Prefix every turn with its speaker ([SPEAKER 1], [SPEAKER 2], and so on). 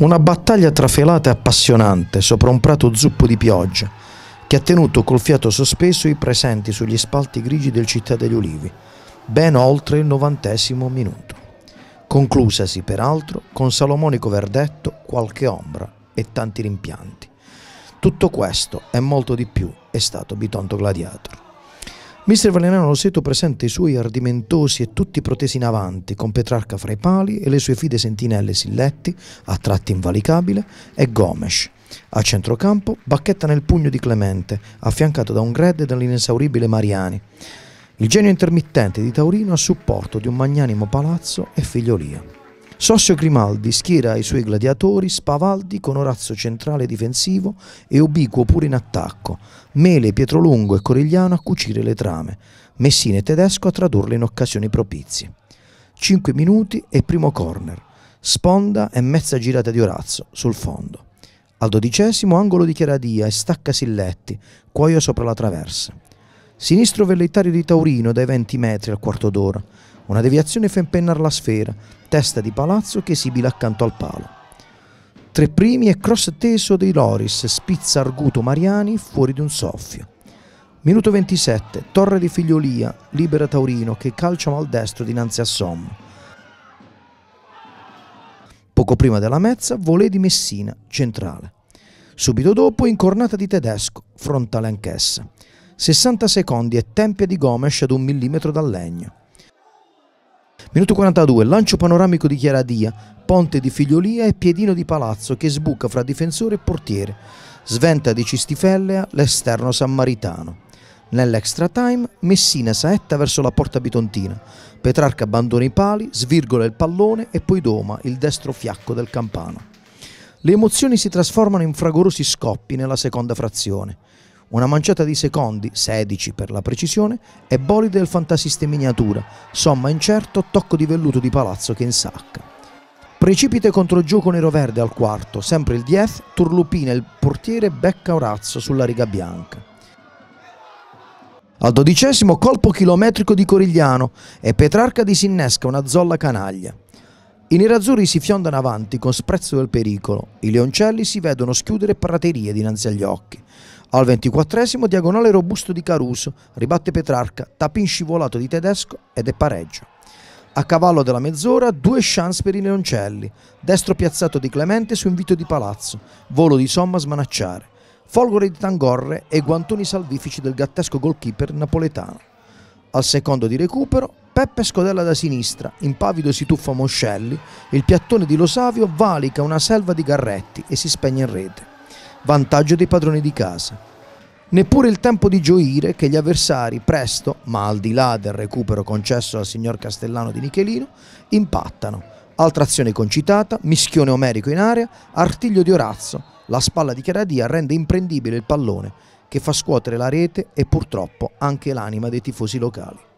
[SPEAKER 1] Una battaglia trafelata e appassionante sopra un prato zuppo di pioggia, che ha tenuto col fiato sospeso i presenti sugli spalti grigi del Città degli Ulivi, ben oltre il novantesimo minuto. Conclusasi, peraltro, con salomonico verdetto, qualche ombra e tanti rimpianti. Tutto questo e molto di più è stato Bitonto Gladiator. Mister Valeriano Rossetto presenta i suoi ardimentosi e tutti protesi in avanti, con Petrarca fra i pali e le sue fide sentinelle Silletti, a tratti invalicabile, e Gomes. A centrocampo, bacchetta nel pugno di Clemente, affiancato da un Gred e dall'inesauribile Mariani. Il genio intermittente di Taurino a supporto di un magnanimo palazzo e figliolia. Sossio Grimaldi schiera i suoi gladiatori Spavaldi con Orazio centrale difensivo e Ubiquo pure in attacco, Mele, Pietrolungo e Corigliano a cucire le trame, Messina e Tedesco a tradurle in occasioni propizie. 5 minuti e primo corner, sponda e mezza girata di Orazio sul fondo. Al dodicesimo angolo di Chiaradia e stacca Silletti, cuoio sopra la traversa. Sinistro velleitario di Taurino dai 20 metri al quarto d'ora. Una deviazione fa impennare la sfera, testa di palazzo che esibile accanto al palo. Tre primi e cross teso dei Loris, spizza arguto Mariani fuori di un soffio. Minuto 27, torre di Figliolia, libera Taurino che calcia destro dinanzi a Sommo. Poco prima della mezza, volé di Messina, centrale. Subito dopo, incornata di Tedesco, frontale anch'essa. 60 secondi e tempia di Gomes ad un millimetro dal legno. Minuto 42, lancio panoramico di Chiaradia, ponte di Figliolia e piedino di Palazzo che sbuca fra difensore e portiere. Sventa di Cistifellea l'esterno sammaritano. Nell'extra time Messina saetta verso la porta bitontina. Petrarca abbandona i pali, svirgola il pallone e poi doma il destro fiacco del campano. Le emozioni si trasformano in fragorosi scoppi nella seconda frazione una manciata di secondi, 16 per la precisione, e bolide del fantasista in miniatura, somma incerto, tocco di velluto di palazzo che insacca. Precipite contro gioco nero-verde al quarto, sempre il 10, turlupina il portiere becca Orazzo sulla riga bianca. Al dodicesimo colpo chilometrico di Corigliano e Petrarca disinnesca una zolla canaglia. I nerazzurri si fiondano avanti con sprezzo del pericolo, i leoncelli si vedono schiudere praterie dinanzi agli occhi. Al 24 diagonale robusto di Caruso, ribatte Petrarca, tapin scivolato di Tedesco ed è pareggio. A cavallo della mezz'ora, due chance per i Leoncelli. Destro piazzato di Clemente su invito di Palazzo, volo di Somma smanacciare. Folgore di Tangorre e guantoni salvifici del gattesco goalkeeper napoletano. Al secondo di recupero, Peppe scodella da sinistra, impavido si tuffa Moscelli, il piattone di Losavio valica una selva di Garretti e si spegne in rete vantaggio dei padroni di casa. Neppure il tempo di gioire che gli avversari presto, ma al di là del recupero concesso al signor Castellano di Michelino, impattano. Altra azione concitata, mischione omerico in area, artiglio di Orazzo, la spalla di Caradia rende imprendibile il pallone che fa scuotere la rete e purtroppo anche l'anima dei tifosi locali.